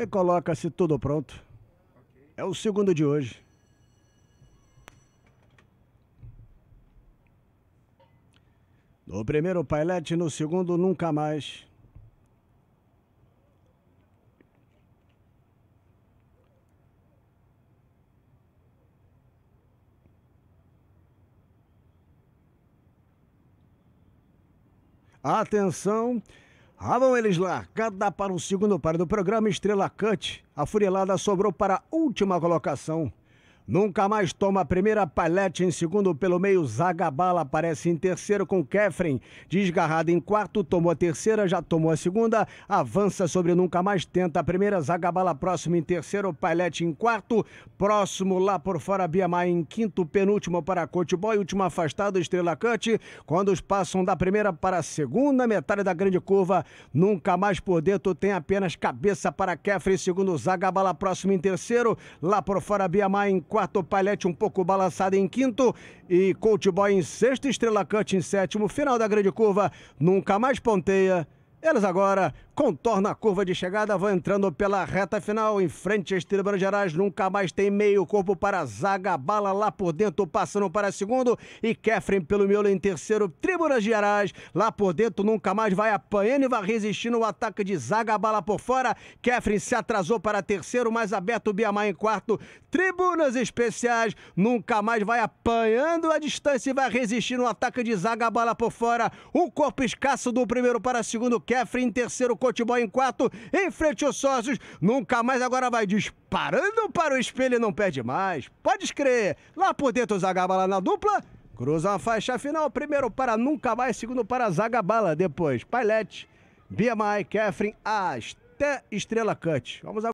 E coloca-se tudo pronto. É o segundo de hoje. No primeiro pailete, no segundo nunca mais. Atenção, ah, vão eles lá. Cada para o segundo par do programa, Estrela Cut. A furelada sobrou para a última colocação. Nunca mais toma a primeira palete em segundo pelo meio. Zagabala aparece em terceiro com Kefren. Desgarrado em quarto, tomou a terceira, já tomou a segunda. Avança sobre Nunca Mais, tenta a primeira. Zagabala próximo em terceiro, palete em quarto. Próximo lá por fora, Biamar em quinto, penúltimo para Boy Último afastado, Estrela Cante. Quando os passam da primeira para a segunda metade da grande curva, Nunca Mais por dentro tem apenas cabeça para Kefren. Segundo Zagabala próximo em terceiro. Lá por fora, Biamar em quarto quarto, Palete um pouco balançado em quinto e Coach Boy em sexto, Estrela Cut em sétimo. Final da grande curva, nunca mais ponteia. Eles agora contorna a curva de chegada, vai entrando pela reta final, em frente a Estrela Gerais, nunca mais tem meio corpo para zaga, bala lá por dentro, passando para segundo, e Kefren pelo miolo em terceiro, Tribuna Gerais, lá por dentro, nunca mais vai apanhando e vai resistindo o ataque de zaga, bala por fora, Kefren se atrasou para terceiro, mais aberto o Biamar em quarto, Tribunas Especiais, nunca mais vai apanhando a distância e vai resistindo o ataque de zaga, bala por fora, um corpo escasso do primeiro para segundo, Kefren em terceiro, Futebol em quatro em frente aos sócios. Nunca mais agora vai disparando para o espelho e não perde mais. Pode crer. Lá por dentro, o Zagabala na dupla. Cruza a faixa final, primeiro para Nunca Mais, segundo para Zagabala, depois Pailete, BMI, Kefren, até Estrela Cut. Vamos agora.